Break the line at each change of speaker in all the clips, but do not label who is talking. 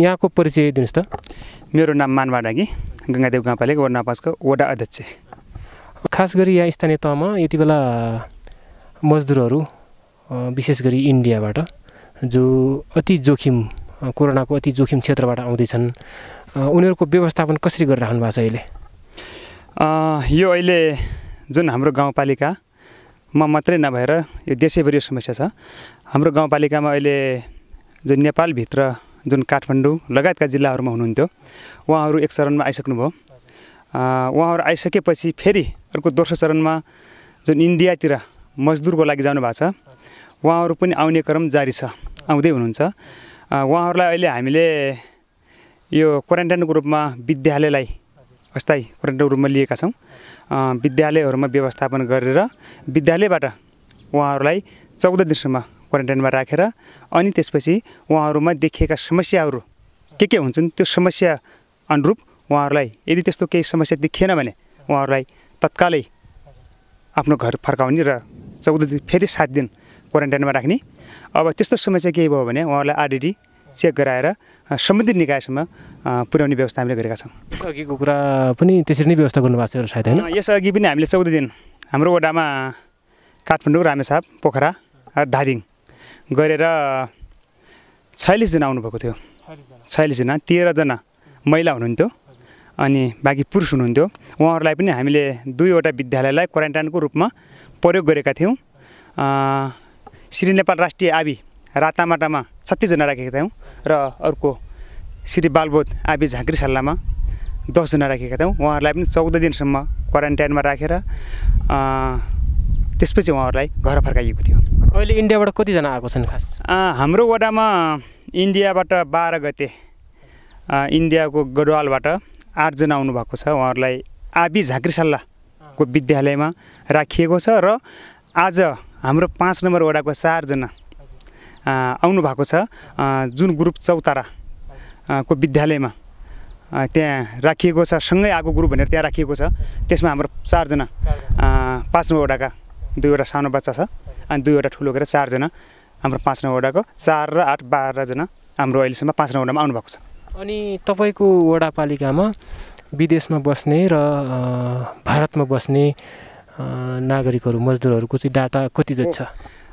यहाँको परिचय दिनुहोस् त मेरो नाम मानवा डाङ्गी गङ्गादेव गाउँपालिका वडा पाँचको वडा अध्यक्ष खास गरी यहाँ स्थानीय तहमा यति बेला
मजदुरहरू विशेष गरी इन्डियाबाट जो अति जोखिम कोरोनाको अति जोखिम क्षेत्रबाट आउँदैछन् उनीहरूको व्यवस्थापन कसरी गरिराख्नु भएको छ अहिले
यो अहिले जुन हाम्रो गाउँपालिकामा मात्रै नभएर यो देशैभरि यो समस्या छ हाम्रो गाउँपालिकामा अहिले जुन नेपालभित्र जुन काठमाडौँ लगायतका जिल्लाहरूमा हुनुहुन्थ्यो उहाँहरू एक चरणमा आइसक्नुभयो उहाँहरू आइसकेपछि फेरि अर्को दोस्रो चरणमा जुन इन्डियातिर मजदुरको लागि जानु भएको छ उहाँहरू पनि आउने क्रम जारी छ आउँदै हुनुहुन्छ उहाँहरूलाई अहिले हामीले यो क्वारेन्टाइनको रूपमा विद्यालयलाई अस्थायी क्वारेन्टाइनको रूपमा लिएका छौँ विद्यालयहरूमा व्यवस्थापन गरेर विद्यालयबाट उहाँहरूलाई चौध दिनसम्म क्वारेन्टाइनमा राखेर अनि त्यसपछि उहाँहरूमा देखिएका समस्याहरू के के हुन्छन् त्यो समस्या अनुरूप उहाँहरूलाई यदि त्यस्तो केही समस्या देखिएन भने उहाँहरूलाई तत्कालै आफ्नो घर फर्काउने र चौध दिन फेरि सात दिन क्वारेन्टाइनमा राख्ने अब त्यस्तो समस्या केही भयो भने उहाँहरूलाई आरडिडी चेक गराएर सम्बन्धित निकायसम्म पुर्याउने व्यवस्था हामीले गरेका छौँ
यसअघिको कुरा पनि त्यसरी नै व्यवस्था गर्नुभएको छ सायद होइन
यसअघि पनि हामीले चौध दिन हाम्रो वडामा काठमाडौँ रामेसाप पोखरा धादिङ गरेर छयालिसजना आउनुभएको थियो छयालिसजना तेह्रजना महिला हुनुहुन्थ्यो अनि बाँकी पुरुष हुनुहुन्थ्यो उहाँहरूलाई पनि हामीले दुईवटा विद्यालयलाई क्वारेन्टाइनको रूपमा प्रयोग गरेका थियौँ श्री नेपाल राष्ट्रिय आबी रातामाटामा छत्तिसजना राखेका थियौँ र अर्को श्री बालबोध आबी झाँक्री सल्लामा दसजना राखेका थियौँ उहाँहरूलाई पनि चौध दिनसम्म क्वारेन्टाइनमा राखेर त्यसपछि उहाँहरूलाई घर फर्काइएको थियो अहिले इन्डियाबाट कतिजना आएको छन् खास हाम्रो वडामा इन्डियाबाट बाह्र गते इन्डियाको गढवालबाट आठजना आउनुभएको छ उहाँहरूलाई आबी झाँक्रीसल्लाको विद्यालयमा राखिएको छ र आज हाम्रो पाँच नम्बर वडाको चारजना आउनुभएको छ जुन ग्रुप चौतारा को विद्यालयमा त्यहाँ राखिएको छ सँगै आएको ग्रुप भनेर त्यहाँ राखिएको छ त्यसमा हाम्रो चारजना पाँच नम्बर वडाका दुईवटा सानो बच्चा छ अनि दुईवटा ठुलो गरेर चारजना हाम्रो पाँच वडाको चार र आठ बाह्रजना हाम्रो अहिलेसम्म पाँच वडामा आउनुभएको छ
अनि तपाईँको वडापालिकामा विदेशमा बस्ने र भारतमा बस्ने नागरिकहरू मजदुरहरूको चाहिँ डाटा कति जति छ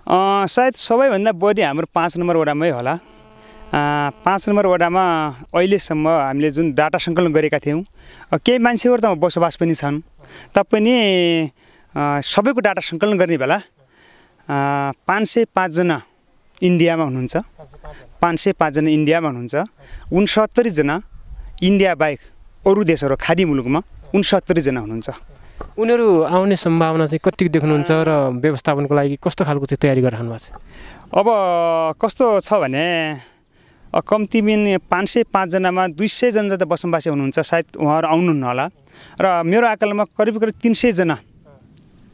सायद सबैभन्दा बढी हाम्रो पाँच नम्बर वडामै होला पाँच नम्बर वडामा अहिलेसम्म हामीले जुन डाटा सङ्कलन गरेका थियौँ केही मान्छेहरू त बसोबास पनि छन् तापनि सबैको डाटा सङ्कलन गर्ने बेला पाँच सय पाँचजना इन्डियामा हुनुहुन्छ पाँच सय पाँचजना इन्डियामा हुनुहुन्छ उनसत्तरीजना इन्डिया बाहेक अरू देशहरू खाडी मुलुकमा उनसत्तरीजना हुनुहुन्छ
उनीहरू आउने सम्भावना चाहिँ कति देख्नुहुन्छ र व्यवस्थापनको लागि कस्तो खालको चाहिँ तयारी गरिरहनु भएको छ
अब कस्तो छ भने कम्ती मिन पाँच सय पाँचजनामा दुई सयजना जति बसोबासी हुनुहुन्छ सायद उहाँहरू आउनुहुन्न होला र मेरो आकलमा करिब करिब तिन सयजना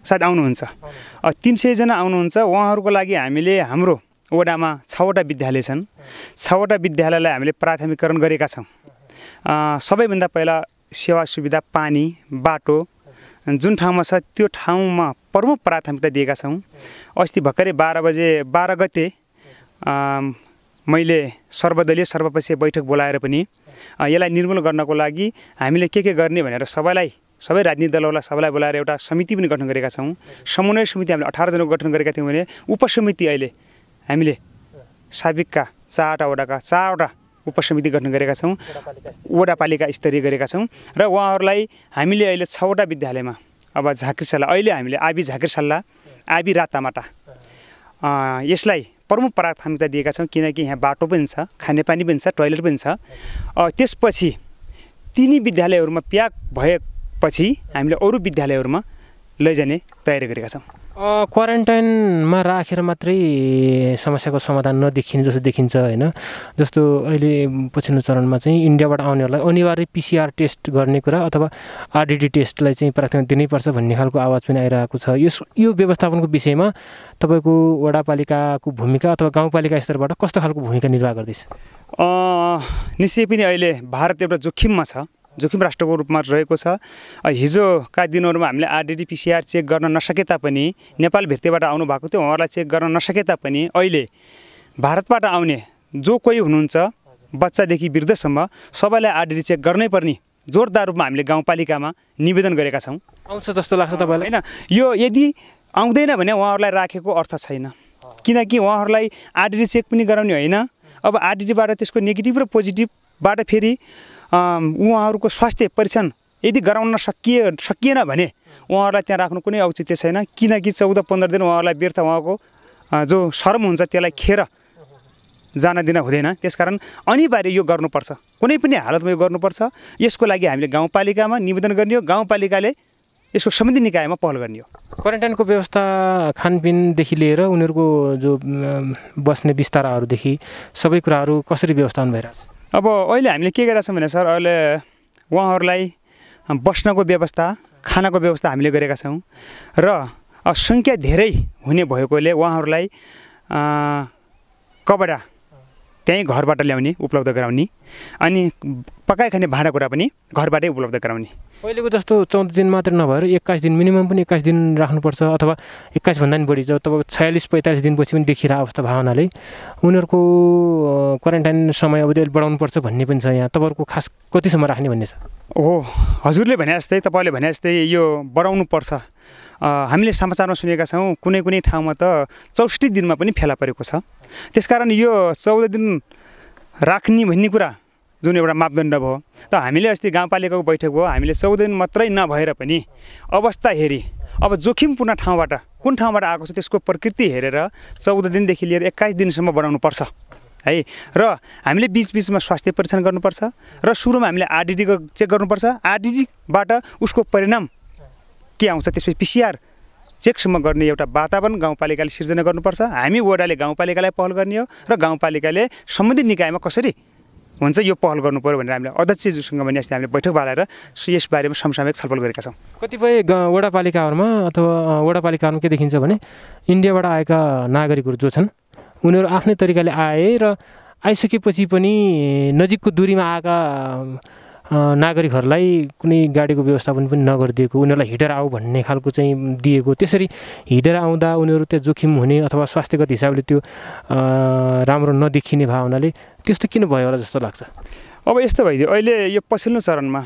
सायद आउनुहुन्छ तिन सयजना आउनुहुन्छ उहाँहरूको लागि हामीले हाम्रो वडामा छवटा विद्यालय छन् छवटा विद्यालयलाई हामीले प्राथमिकरण गरेका छौँ सबैभन्दा पहिला सेवा सुविधा पानी बाटो जुन ठाउँमा छ त्यो ठाउँमा प्रमुख प्राथमिकता दिएका छौँ अस्ति भर्खरै बाह्र बजे बाह्र गते मैले सर्वदलीय सर्वपक्षीय बैठक बोलाएर पनि यसलाई निर्मूल गर्नको लागि हामीले के के गर्ने भनेर सबैलाई सबै राजनीतिक दलहरूलाई सबैलाई बोलाएर एउटा समिति पनि गठन गरेका छौँ समन्वय समिति हामीले अठारजनाको गठन गरेका थियौँ भने उपसमिति अहिले हामीले साबिकका चारवटा वडाका चारवटा उपसमिति गठन गरेका छौँ वडापालिका स्तरीय गरेका छौँ र उहाँहरूलाई हामीले अहिले छवटा विद्यालयमा अब झाँक्रिसाला अहिले हामीले आबी झाँक्रिसाला आबी रातामाटा यसलाई प्रमुख प्राथमिकता दिएका छौँ किनकि यहाँ बाटो पनि छ खानेपानी पनि छ टोइलेट पनि छ त्यसपछि तिनी विद्यालयहरूमा प्याक भए पछि हामीले अरू विद्यालयहरूमा लैजाने तयारी गरेका छौँ
क्वारेन्टाइनमा राखेर मात्रै समस्याको समाधान नदेखिने जस्तो देखिन्छ होइन जस्तो अहिले पछिल्लो चरणमा चाहिँ इन्डियाबाट आउनेहरूलाई अनिवार्य पिसिआर टेस्ट गर्ने कुरा अथवा आरडिडी टेस्टलाई चाहिँ प्राथमिकता दिनैपर्छ भन्ने खालको आवाज पनि आइरहेको छ यस यो व्यवस्थापनको विषयमा तपाईँको वडापालिकाको भूमिका अथवा गाउँपालिका स्तरबाट कस्तो खालको भूमिका निर्वाह गर्दैछ
निश्चय पनि अहिले भारत एउटा जोखिममा छ जोखिम राष्ट्रको रूपमा रहेको छ हिजोका दिनहरूमा हामीले आरडिडी पिसिआर चेक गर्न नसके तापनि नेपाल भित्रीबाट आउनु भएको थियो उहाँहरूलाई चेक गर्न नसके तापनि अहिले भारतबाट आउने जो कोही हुनुहुन्छ बच्चादेखि वृद्धसम्म सबैलाई आरडिडी चेक गर्नै पर्ने जोरदार रूपमा हामीले गाउँपालिकामा निवेदन गरेका छौँ आउँछ जस्तो लाग्छ तपाईँलाई होइन यो यदि आउँदैन भने उहाँहरूलाई राखेको अर्थ छैन किनकि उहाँहरूलाई आरडिडी चेक पनि गराउने होइन अब आरडिडीबाट त्यसको नेगेटिभ र पोजिटिभबाट फेरि उहाँहरूको स्वास्थ्य परीक्षण यदि गराउन सकिए सकिएन भने उहाँहरूलाई त्यहाँ राख्नु कुनै औचित्य छैन किनकि चौध पन्ध्र दिन उहाँहरूलाई व्यर्थ उहाँको जो शर्म हुन्छ त्यसलाई खेर जान दिन हुँदैन त्यसकारण अनिवार्य यो गर्नुपर्छ कुनै पनि हालतमा यो गर्नुपर्छ यसको लागि हामीले गाउँपालिकामा निवेदन गर्ने हो गाउँपालिकाले यसको सम्बन्धी निकायमा पहल गर्ने हो
क्वारेन्टाइनको व्यवस्था खानपिनदेखि लिएर उनीहरूको जो बस्ने बिस्ताराहरूदेखि सबै कुराहरू कसरी व्यवस्थापन भइरहेछ
अब अहिले हामीले के गरेका छौँ भने सर अहिले उहाँहरूलाई बस्नको व्यवस्था खानाको व्यवस्था हामीले गरेका छौँ र सङ्ख्या धेरै हुने भएकोले उहाँहरूलाई कपडा त्यहीँ घरबाट ल्याउने उपलब्ध गराउने अनि पकाइ खाने भाँडाकुँडा पनि घरबाटै उपलब्ध गराउने
पहिलेको जस्तो चौध दिन मात्र नभएर एक्काइस दिन मिनिमम पनि एक्काइस दिन राख्नुपर्छ अथवा एक्काइसभन्दा पनि बढी जब तपाईँको छयालिस पैँतालिस दिनपछि पनि देखिरहेको अवस्था भावनाले उनीहरूको क्वारेन्टाइन समय अब अवधि बढाउनुपर्छ भन्ने पनि छ यहाँ तपाईँहरूको खास कतिसम्म राख्ने भन्ने छ हो
हजुरले भने जस्तै तपाईँले भने जस्तै यो बढाउनु पर्छ हामीले समाचारमा सुनेका छौँ कुनै कुनै ठाउँमा त चौसठी दिनमा पनि फेला परेको छ त्यसकारण यो चौध दिन राख्ने भन्ने कुरा जुन एउटा मापदण्ड भयो र हामीले अस्ति गाउँपालिकाको बैठक भयो हामीले चौध दिन मात्रै नभएर पनि अवस्था हेरी अब जोखिमपूर्ण ठाउँबाट कुन ठाउँबाट आएको छ त्यसको प्रकृति हेरेर चौध दिनदेखि लिएर एक्काइस दिनसम्म बढाउनुपर्छ है र हामीले बिचबिचमा स्वास्थ्य परीक्षण गर्नुपर्छ र सुरुमा हामीले आरडिडी चेक गर्नुपर्छ आरडिडीबाट उसको परिणाम के आउँछ त्यसपछि पिसिआर चेकसम्म गर्ने एउटा वातावरण गाउँपालिकाले सिर्जना गर्नुपर्छ हामी वडाले गाउँपालिकालाई पहल गर्ने हो र गाउँपालिकाले सम्बन्धित निकायमा कसरी हुन्छ यो पहल गर्नु पऱ्यो भनेर हामीले अध्यक्षजीसँग पनि अस्ति हामीले बैठक बालेर यस बारेमा समसामयिक छलफल गरेका छौँ
कतिपय वडापालिकाहरूमा अथवा वडापालिकाहरूमा के देखिन्छ भने इन्डियाबाट आएका नागरिकहरू जो छन् उनीहरू आफ्नै तरिकाले आए र आइसकेपछि पनि नजिकको दुरीमा आएका नागरिकहरूलाई कुनै गाडीको व्यवस्थापन पनि नगरिदिएको उनीहरूलाई हिँडेर आऊ भन्ने खालको चाहिँ दिएको त्यसरी हिँडेर आउँदा उनीहरू त्यहाँ जोखिम हुने अथवा स्वास्थ्यगत हिसाबले त्यो राम्रो नदेखिने भावनाले त्यस्तो किन भयो
होला जस्तो लाग्छ अब यस्तो भइदियो अहिले यो पछिल्लो चरणमा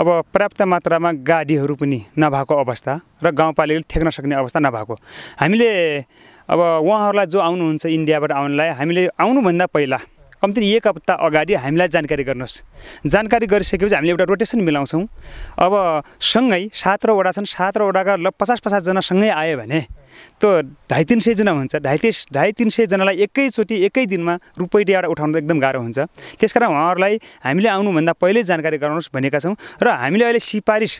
अब पर्याप्त मात्रामा गाडीहरू पनि नभएको अवस्था र गाउँपालिकाले ठेक्न सक्ने अवस्था नभएको हामीले अब उहाँहरूलाई जो आउनुहुन्छ इन्डियाबाट आउनलाई हामीले आउनुभन्दा पहिला कम्ती एक हप्ता अगाडि हामीलाई जानकारी गर्नुहोस् जानकारी गरिसकेपछि हामीले एउटा रोटेसन मिलाउँछौँ अब सँगै सातवटा छन् सातवटाका ल पचास पचासजना सँगै आयो भने त्यो ढाई तिन सयजना हुन्छ ढाई तिस ढाई तिन सयजनालाई एकैचोटि एकै दिनमा रुपैटियाबाट उठाउनु एकदम गाह्रो हुन्छ त्यसकारण उहाँहरूलाई हामीले आउनुभन्दा पहिल्यै जानकारी गराउनुहोस् भनेका छौँ र हामीले अहिले सिफारिस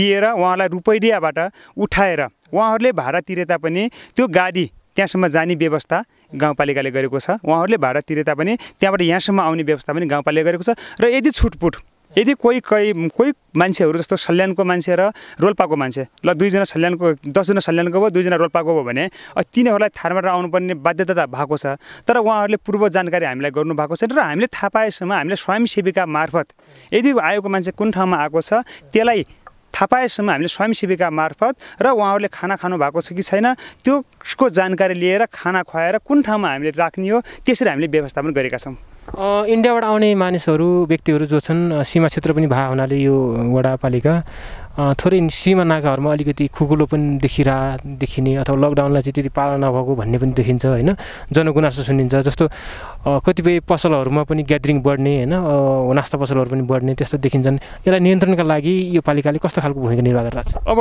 दिएर उहाँलाई रुपैडियाबाट उठाएर उहाँहरूले भाडा तिरे तापनि त्यो गाडी त्यहाँसम्म जाने व्यवस्था गाउँपालिकाले गरेको छ उहाँहरूले भाडा तिरे तापनि त्यहाँबाट यहाँसम्म आउने व्यवस्था पनि गाउँपालिकाले गरेको छ र यदि छुटपुट यदि कोही कोही कोही मान्छेहरू जस्तो सल्यानको मान्छे र रोल्पाको मान्छे ल दुईजना सल्यानको दसजना सल्यानको भयो दुईजना रोल्पाको भयो भने तिनीहरूलाई थारमा आउनुपर्ने बाध्यता भएको छ तर उहाँहरूले पूर्व जानकारी हामीलाई गर्नुभएको छैन र हामीले थाहा पाएसम्म हामीले स्वयंसेविका मार्फत यदि आएको मान्छे कुन ठाउँमा आएको छ त्यसलाई थाहा पाएसम्म हामीले स्वयंसेविका मार्फत र उहाँहरूले खाना खानु भएको छ कि छैन त्यसको जानकारी लिएर खाना खुवाएर कुन ठाउँमा हामीले राख्ने हो त्यसरी हामीले व्यवस्थापन गरेका छौँ
इन्डियाबाट आउने मानिसहरू व्यक्तिहरू जो छन् सीमा क्षेत्र पनि भएको हुनाले यो वडापालिका थोरै सीमा नाकाहरूमा अलिकति खुकुलो पनि देखिरह देखिने अथवा लकडाउनलाई चाहिँ त्यति पालन नभएको भन्ने पनि देखिन्छ होइन जनगुनासो सुनिन्छ जस्तो कतिपय पसलहरूमा पनि ग्यादरिङ बढ्ने होइन नास्ता पसलहरू पनि बढ्ने त्यस्तो देखिन्छन् यसलाई नियन्त्रणका लागि यो पालिकाले कस्तो खालको भूमिका निर्वाह गरेर
अब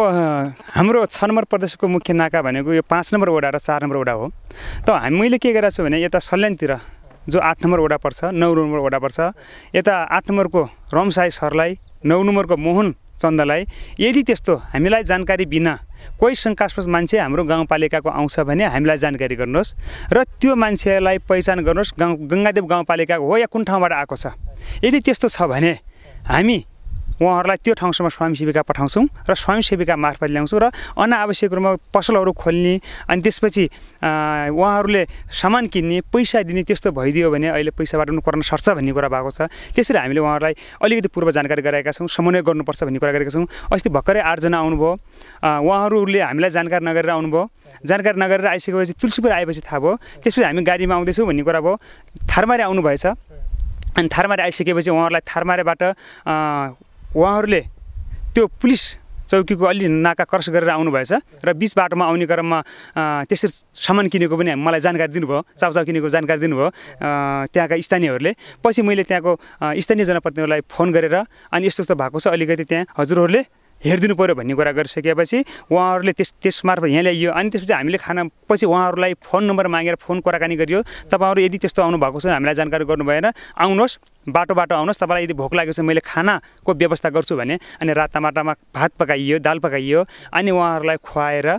हाम्रो छ नम्बर प्रदेशको मुख्य नाका भनेको यो पाँच नम्बर वडा र चार नम्बर वडा हो त हामी मैले के गरेको छु भने यता सल्यानतिर जो आठ नम्बर वडा पर्छ नौ नम्बर वडा पर्छ यता आठ नम्बरको रमसाई सरलाई नौ नम्बरको मोहन चन्दलाई यदि त्यस्तो हामीलाई जानकारी बिना कोही शङ्कास्पद मान्छे हाम्रो गाउँपालिकाको आउँछ भने हामीलाई जानकारी गर्नुहोस् र त्यो मान्छेलाई पहिचान गर्नुहोस् गाउँ गङ्गादेव गाउँपालिकाको हो या कुन ठाउँबाट आएको छ यदि त्यस्तो छ भने हामी उहाँहरूलाई त्यो ठाउँसम्म स्वयंसेविका पठाउँछौँ र स्वयंसेविका मार्फत ल्याउँछौँ र अनावश्यक रूपमा पसलहरू खोल्ने अनि त्यसपछि उहाँहरूले सामान किन्ने पैसा दिने त्यस्तो भइदियो भने अहिले पैसाबाट उनीहरू सर्छ भन्ने कुरा भएको छ त्यसरी हामीले उहाँहरूलाई अलिकति पूर्व जानकारी गराएका छौँ समन्वय गर्नुपर्छ भन्ने कुरा गरेका छौँ अस्ति भर्खरै आठजना आउनुभयो उहाँहरूले हामीलाई जानकारी नगरेर आउनुभयो जानकारी नगरेर आइसकेपछि तुलसीपुर आएपछि थाहा भयो त्यसपछि हामी गाडीमा आउँदैछौँ भन्ने कुरा भयो थारमारे आउनुभएछ अनि थारमारे आइसकेपछि उहाँहरूलाई थारमारेबाट उहाँहरूले त्यो पुलिस चौकीको अलि नाका क्रस गरेर आउनुभएछ र बिच बाटोमा आउने क्रममा त्यसरी सामान किनेको पनि मलाई जानकारी दिनुभयो चाउचाउ किनेको जानकारी दिनुभयो त्यहाँका स्थानीयहरूले पछि मैले त्यहाँको स्थानीय जनप्रतिनिधिलाई फोन गरेर अनि यस्तो यस्तो भएको छ अलिकति त्यहाँ हजुरहरूले हेरिदिनु पऱ्यो भन्ने कुरा गरिसकेपछि उहाँहरूले त्यस त्यसमार्फत यहाँ ल्याइयो अनि त्यसपछि हामीले खाना पछि उहाँहरूलाई फोन नम्बर मागेर फोन कुराकानी गरियो तपाईँहरू यदि त्यस्तो आउनु भएको छ हामीलाई जानकारी गर्नु भएन आउनुहोस् बाटो बाटो आउनुहोस् तपाईँलाई यदि भोक लागेको छ मैले खानाको व्यवस्था गर्छु भने अनि रात भात पकाइयो दाल पकाइयो अनि उहाँहरूलाई खुवाएर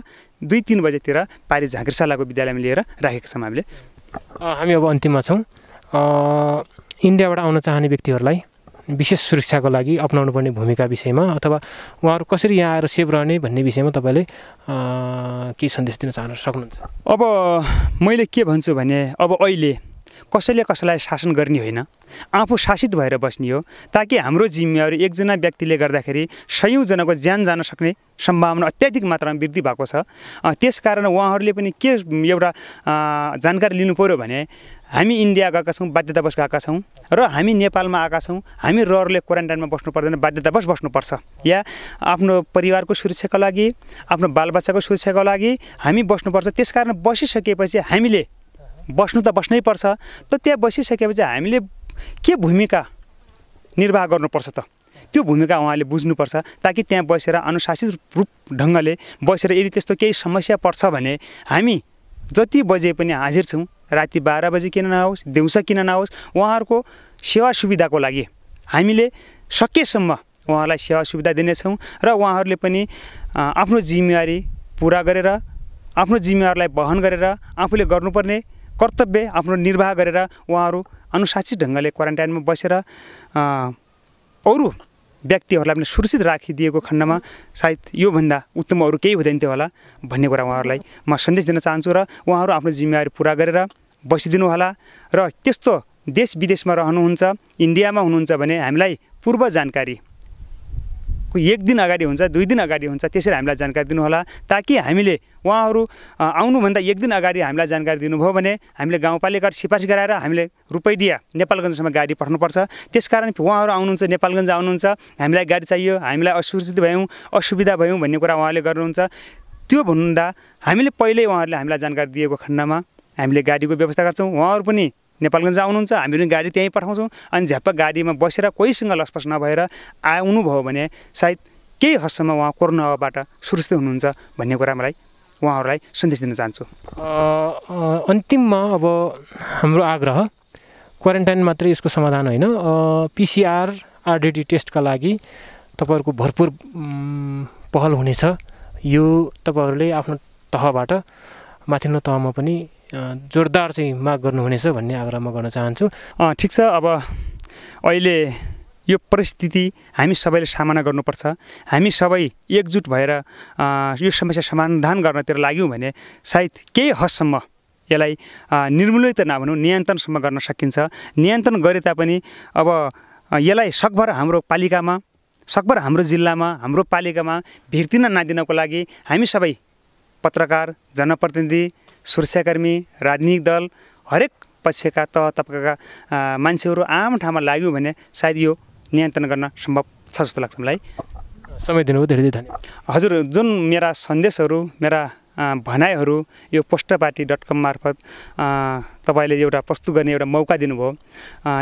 दुई तिन बजेतिर पारि झाँक्रिसालाको विद्यालयमा लिएर राखेको छौँ हामीले
हामी अब अन्तिममा छौँ इन्डियाबाट आउन चाहने व्यक्तिहरूलाई विशेष सुरक्षाको लागि अप्नाउनु पर्ने भूमिका विषयमा अथवा उहाँहरू कसरी यहाँ आएर सेफ रहने भन्ने विषयमा तपाईँले केही सन्देश दिन चाहन सक्नुहुन्छ
अब मैले के भन्छु भने अब अहिले कसैले कसैलाई शासन गर्ने होइन आफू शासित भएर बस्ने हो ताकि हाम्रो जिम्मेवारी एकजना व्यक्तिले गर्दाखेरि सयौँजनाको ज्यान जान सक्ने सम्भावना अत्याधिक मात्रामा वृद्धि भएको छ त्यसकारण उहाँहरूले पनि के एउटा जानकारी लिनु पऱ्यो भने हामी इन्डिया गएका छौँ बाध्यतावश गएका छौँ र हामी नेपालमा आएका छौँ हामी रहरले क्वारेन्टाइनमा बस्नु पर्दैन बाध्यतावश बस्नुपर्छ या आफ्नो परिवारको सुरक्षाको लागि आफ्नो बालबच्चाको सुरक्षाको लागि हामी बस्नुपर्छ त्यस कारण बसिसकेपछि हामीले बस्नु त बस्नै पर्छ त त्यहाँ बसिसकेपछि हामीले के भूमिका निर्वाह गर्नुपर्छ त त्यो भूमिका उहाँले बुझ्नुपर्छ ताकि त्यहाँ बसेर अनुशासित रूप ढङ्गले बसेर यदि त्यस्तो केही समस्या पर्छ भने हामी जति बजे पनि हाजिर छौँ राति बाह्र बजे किन नहोस् दिउँसो किन नहोस् उहाँहरूको सेवा सुविधाको लागि हामीले सकेसम्म उहाँलाई सेवा सुविधा दिनेछौँ र उहाँहरूले पनि आफ्नो जिम्मेवारी पुरा गरेर आफ्नो जिम्मेवारीलाई वहन गरेर आफूले गर्नुपर्ने कर्तव्य आफ्नो निर्वाह गरेर उहाँहरू अनुशासित ढङ्गले क्वारेन्टाइनमा बसेर अरू व्यक्तिहरूलाई पनि सुरक्षित राखिदिएको खण्डमा सायद योभन्दा उत्तम अरू केही हुँदैन थियो होला भन्ने कुरा उहाँहरूलाई म सन्देश दिन चाहन्छु र उहाँहरू आफ्नो जिम्मेवारी पुरा गरेर बसिदिनु होला र त्यस्तो देश विदेशमा रहनुहुन्छ इन्डियामा हुनुहुन्छ भने हामीलाई पूर्व जानकारी एक दिन अगाडि हुन्छ दुई दिन अगाडि हुन्छ त्यसरी हामीलाई जानकारी दिनुहोला ताकि हामीले उहाँहरू आउनुभन्दा एक दिन अगाडि हामीलाई जानकारी दिनुभयो भने हामीले गाउँपालिकाहरू सिफारिस गराएर हामीले रुपैडिया नेपालगञ्जसम्म गाडी पठाउनुपर्छ त्यस कारण उहाँहरू आउनुहुन्छ नेपालगञ्ज आउनुहुन्छ हामीलाई गाडी चाहियो हामीलाई असुरक्षित भयौँ असुविधा भयौँ भन्ने कुरा उहाँले गर्नुहुन्छ त्यो भन्दा हामीले पहिल्यै उहाँहरूले हामीलाई जानकारी दिएको खण्डमा हामीले गाडीको व्यवस्था गर्छौँ उहाँहरू पनि नेपालगञ्ज आउनुहुन्छ हामी पनि गाडी त्यहीँ पठाउँछौँ अनि झ्याप्प गाडीमा बसेर कोहीसँग लसपस नभएर आउनुभयो भने सायद केही हदसम्म उहाँ कोरोनाबाट सुरक्षित हुनुहुन्छ भन्ने कुरा मलाई उहाँहरूलाई सन्देश दिन चाहन्छु
अन्तिममा अब हाम्रो आग्रह क्वारेन्टाइन मात्रै यसको समाधान होइन पिसिआर आरडिटी टेस्टका लागि तपाईँहरूको भरपुर पहल हुनेछ यो तपाईँहरूले आफ्नो तहबाट
माथिल्लो तहमा पनि जोरदार चाहिँ माग गर्नुहुनेछ भन्ने आग्रह म गर्न चाहन्छु ठिक छ अब अहिले यो परिस्थिति हामी सबैले सामना गर्नुपर्छ हामी सबै एकजुट भएर यो समस्या समाधान गर्नतिर लाग्यौँ भने सायद केही हदसम्म यसलाई निर्मूलित नभनौँ नियन्त्रणसम्म गर्न सकिन्छ नियन्त्रण गरे तापनि अब यसलाई सकभर हाम्रो पालिकामा सकभर हाम्रो जिल्लामा हाम्रो पालिकामा भिर्तिन नदिनको लागि हामी सबै पत्रकार जनप्रतिनिधि सुरक्षाकर्मी राजनीतिक दल हरेक पक्षका तह तबका मान्छेहरू आम ठाउँमा लाग्यो भने सायद यो नियन्त्रण गर्न सम्भव छ जस्तो लाग्छ मलाई समय दिनुभयो धेरै धेरै धन्यवाद हजुर जुन मेरा सन्देशहरू मेरा भनाइहरू यो पोस्टर पार्टी डट कम मार्फत तपाईँले एउटा प्रस्तुत गर्ने एउटा मौका दिनुभयो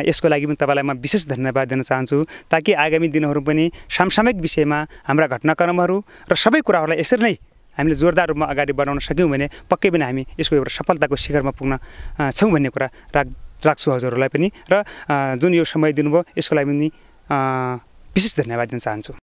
यसको लागि पनि तपाईँलाई म विशेष धन्यवाद दिन चाहन्छु ताकि आगामी दिनहरू पनि सामसामयिक विषयमा हाम्रा घटनाक्रमहरू र सबै कुराहरूलाई यसरी नै हामीले जोरदार रूपमा अगाडि बढाउन सक्यौँ भने पक्कै पनि हामी यसको एउटा सफलताको शिखरमा पुग्न छौँ भन्ने कुरा राख राख्छु हजुरहरूलाई पनि र जुन यो समय दिनुभयो यसको लागि पनि विशेष धन्यवाद दिन चाहन्छु